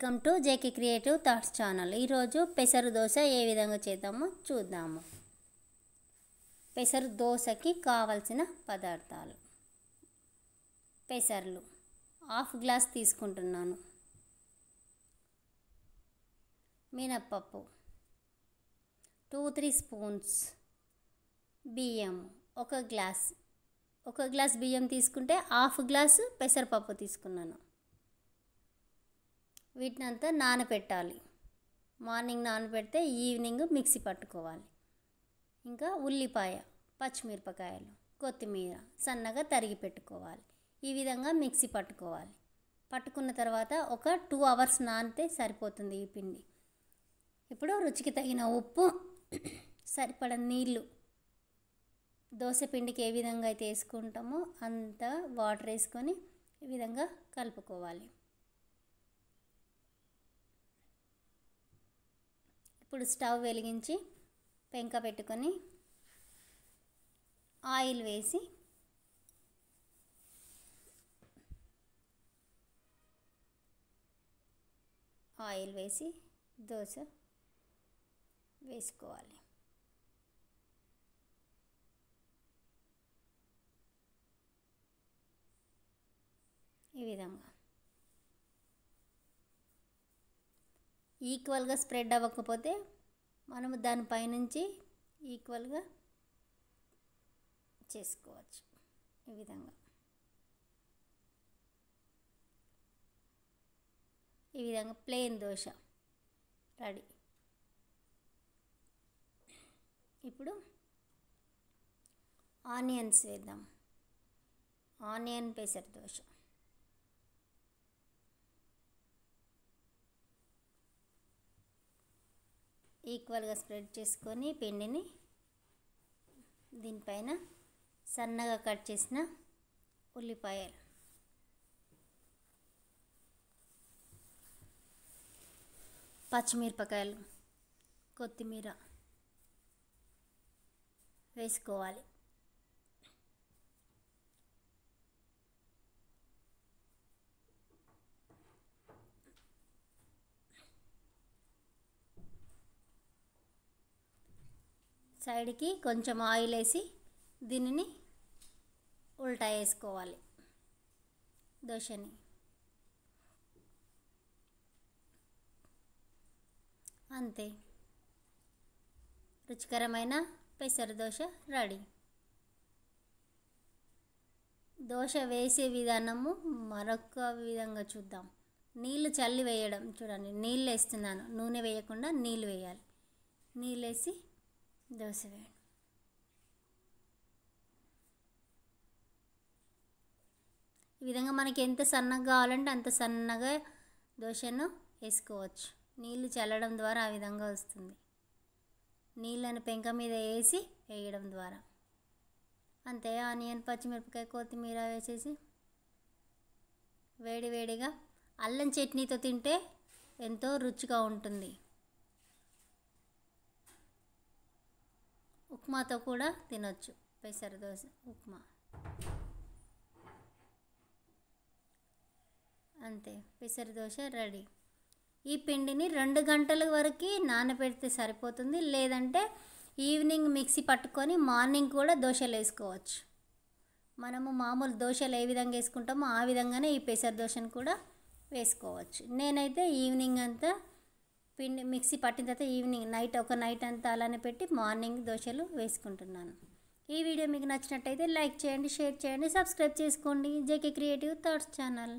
welcome to JK creative thoughts channel ఈరోజు పెసరు దోశ ఏ విధంగా చేద్దామో చూద్దాము పెసరు దోశకి కావలసిన పదార్థాలు పెసర్లు హాఫ్ గ్లాస్ తీసుకుంటున్నాను మినప్పప్పు టూ త్రీ స్పూన్స్ బియ్యం ఒక గ్లాస్ ఒక గ్లాస్ బియ్యం తీసుకుంటే హాఫ్ గ్లాసు పెసరపప్పు తీసుకున్నాను వీటిని అంతా నానబెట్టాలి మార్నింగ్ నానబెడితే ఈవినింగ్ మిక్సీ పట్టుకోవాలి ఇంకా ఉల్లిపాయ పచ్చిమిరపకాయలు కొత్తిమీర సన్నగా తరిగి పెట్టుకోవాలి ఈ విధంగా మిక్సీ పట్టుకోవాలి పట్టుకున్న తర్వాత ఒక టూ అవర్స్ నానితే సరిపోతుంది ఈ పిండి ఇప్పుడు రుచికి తగిన ఉప్పు సరిపడ నీళ్ళు దోశ పిండికి ఏ విధంగా అయితే వేసుకుంటామో అంత వాటర్ వేసుకొని ఈ విధంగా కలుపుకోవాలి ఇప్పుడు స్టవ్ వెలిగించి పెంక పెట్టుకొని ఆయిల్ వేసి ఆయిల్ వేసి దోశ వేసుకోవాలి ఈ విధంగా ఈక్వల్గా స్ప్రెడ్ అవ్వకపోతే మనము దానిపైనుంచి ఈక్వల్గా చేసుకోవచ్చు ఈ విధంగా ఈ విధంగా ప్లెయిన్ దోశ రెడీ ఇప్పుడు ఆనియన్స్ వేద్దాం ఆనియన్ పెసర్ దోశ ఈక్వల్గా స్ప్రెడ్ చేసుకొని పిండిని దీనిపైన సన్నగా కట్ చేసిన ఉల్లిపాయలు పచ్చిమిరపకాయలు కొత్తిమీర వేసుకోవాలి సైడ్కి కొంచెం ఆయిల్ వేసి దీనిని ఉల్టా వేసుకోవాలి దోశని అంతే రుచికరమైన పెసర దోశ రెడీ దోశ వేసే విధానము మరొక విధంగా చూద్దాం నీళ్ళు చల్లి వేయడం చూడండి నీళ్ళు వేస్తున్నాను నూనె వేయకుండా నీళ్ళు వేయాలి నీళ్ళు వేసి దోశ వేయండి ఈ విధంగా మనకి ఎంత సన్నగా కావాలంటే అంత సన్నగా దోశను వేసుకోవచ్చు నీళ్లు చల్లడం ద్వారా ఆ విధంగా వస్తుంది నీళ్ళను పెంక మీద వేసి వేయడం ద్వారా అంతే ఆనియన్ పచ్చిమిరపకాయ కొత్తిమీర వేసేసి వేడివేడిగా అల్లం చట్నీతో తింటే ఎంతో రుచిగా ఉంటుంది ఉప్మాతో కూడా తినొచ్చు పెసర దోశ ఉప్మా అంతే పెసర దోశ రెడీ ఈ పిండిని రెండు గంటల వరకు నానబెడితే సరిపోతుంది లేదంటే ఈవినింగ్ మిక్సీ పట్టుకొని మార్నింగ్ కూడా దోశలు వేసుకోవచ్చు మనము మామూలు దోశలు ఏ విధంగా వేసుకుంటామో ఆ విధంగానే ఈ పెసర దోశను కూడా వేసుకోవచ్చు నేనైతే ఈవినింగ్ అంతా పిండి మిక్సీ పట్టిన తర్వాత ఈవినింగ్ నైట్ ఒక నైట్ అంతా అలానే పెట్టి మార్నింగ్ దోశలు వేసుకుంటున్నాను ఈ వీడియో మీకు నచ్చినట్టయితే లైక్ చేయండి షేర్ చేయండి సబ్స్క్రైబ్ చేసుకోండి జేకే క్రియేటివ్ థాట్స్ ఛానల్